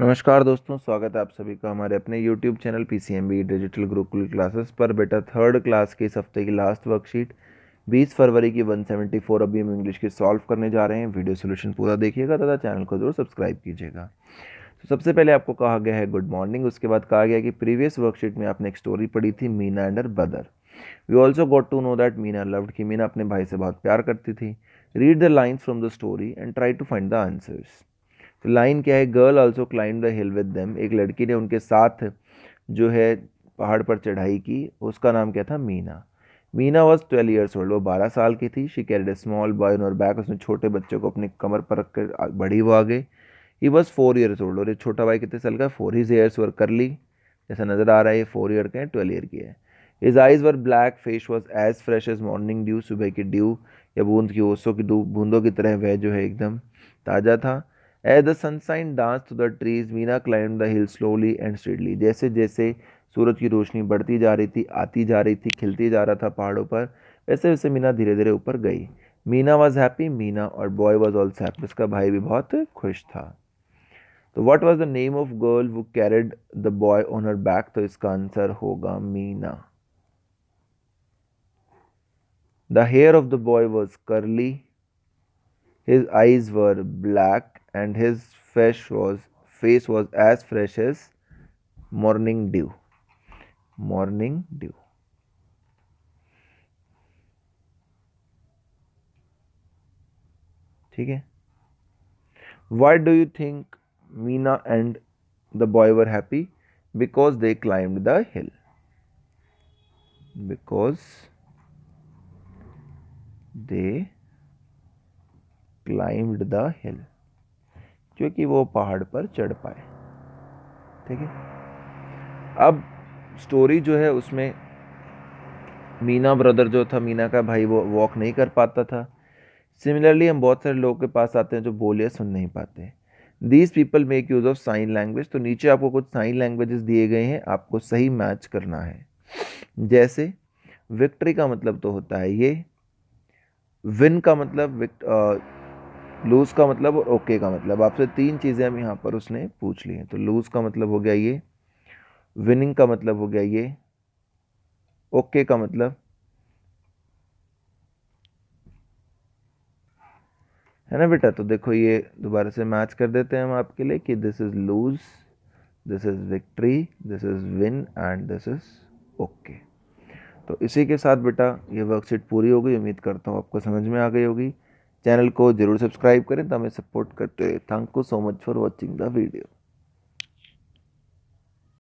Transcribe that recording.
नमस्कार दोस्तों स्वागत है आप सभी का हमारे अपने YouTube channel P C M B digital Gurukul classes पर बेटा थर्ड क्लास के इस हफ्ते की लास्ट वर्कशीट 20 फरवरी की 174 अभी हम इंग्लिश की सॉल्व करने जा रहे हैं वीडियो सोल्यूशन पूरा देखिएगा तथा चैनल को जरूर सब्सक्राइब कीजिएगा तो सबसे पहले आपको कहा गया है गुड मॉर्निंग उसके बाद कहा गया कि प्रीवियस वर्कशीट में आपने एक स्टोरी पढ़ी थी Meena and her brother we also got to know that Meena loved कि मीना अपने भाई से बहुत प्यार करती थी read the lines from the story and try to find the answers line क्या है girl also climb the hill with them एक लड़की ने उनके साथ जो है पहाड़ पर चढ़ाई की उसका नाम क्या था Meena Meena was twelve years old वो बारह साल की थी she carried small boy in her back उसने छोटे बच्चों को अपने कमर पर रख कर बढ़ी वो आगे he was four years old और ये छोटा भाई कितने साल का फोर हीज ईयर्स वर्क कर ली जैसा नज़र आ रहा है ये फोर ईयर का है ट्वेल्व ईयर की है his eyes were black face was as fresh as morning dew सुबह की ड्यू या बूंद की ओसों की डू बूंदों की तरह वह जो है एकदम ताज़ा था as the sunshine dance to the trees Meena climb the hill slowly and steadily जैसे जैसे सूरज की रोशनी बढ़ती जा रही थी आती जा रही थी खिलती जा रहा था पहाड़ों पर वैसे वैसे मीना धीरे धीरे ऊपर गई मीना वॉज हैप्पी मीना और बॉय वॉज ऑल्सो हैप्पी उसका भाई भी बहुत खुश था तो what was the name of girl वो carried the boy on her back तो इसका आंसर होगा Meena the hair of the boy was curly his eyes were black and his face was face was as fresh as morning dew morning dew why do you think meena and the boy were happy because they climbed the hill because they climbed the hill क्योंकि वो पहाड़ पर चढ़ पाए ठीक है अब story जो है उसमें मीना ब्रदर जो था मीना का भाई वो वॉक नहीं कर पाता था सिमिलरली हम बहुत सारे लोगों के पास आते हैं जो बोलियाँ सुन नहीं पाते these people make use of sign language तो नीचे आपको कुछ साइन लैंग्वेजेस दिए गए हैं आपको सही मैच करना है जैसे विक्ट्री का मतलब तो होता है ये विन का मतलब लूज़ का मतलब और ओके का मतलब आपसे तीन चीज़ें हम यहाँ पर उसने पूछ ली हैं तो लूज़ का मतलब हो गया ये विनिंग का मतलब हो गया ये ओके का मतलब है ना बेटा तो देखो ये दोबारा से मैच कर देते हैं हम आपके लिए कि this is lose this is victory this is win and this is okay तो इसी के साथ बेटा ये वर्कशीट पूरी हो गई उम्मीद करता हूँ आपको समझ में आ गई होगी चैनल को जरूर सब्सक्राइब करें तो हमें सपोर्ट करते हुए thank you so much for watching the video